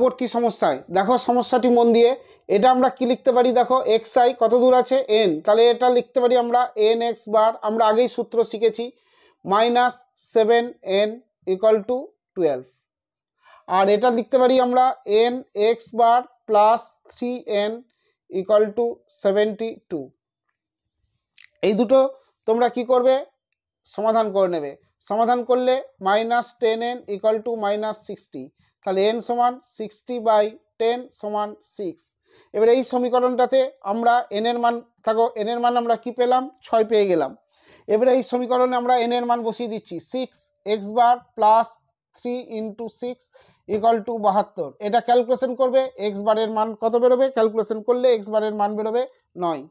পরবর্তী সমস্যায় দেখো সমস্যাটি মন দিয়ে এটা আমরা কি লিখতে পারি দেখো এক্স আই কত দূর আছে এন তাহলে এটা লিখতে পারি আমরা এন এক্স বার আমরা আগেই সূত্র শিখেছি minus seven n equal to twelve আর এটা লিখতে পারি আমরা n x bar plus three n equal to seventy two এই দুটো তোমরা কি করবে সমাধান করে নেবে সমাধান করলে minus ten n equal to minus sixty তাহলে এন সমান সিক্সটি বাই টেন সমান সিক্স এবার এই সমীকরণটাতে আমরা এনের মান থাকো এনের মান আমরা কি পেলাম ছয় পেয়ে গেলাম এবারে এই সমীকরণে আমরা এনের মান বসিয়ে দিচ্ছি six x bar plus three into six equal to বাহাত্তর এটা ক্যালকুলেশন করবে এক্স বারের মান কত বেরোবে ক্যালকুলেশন করলে এক্স বারের মান বেরোবে নয়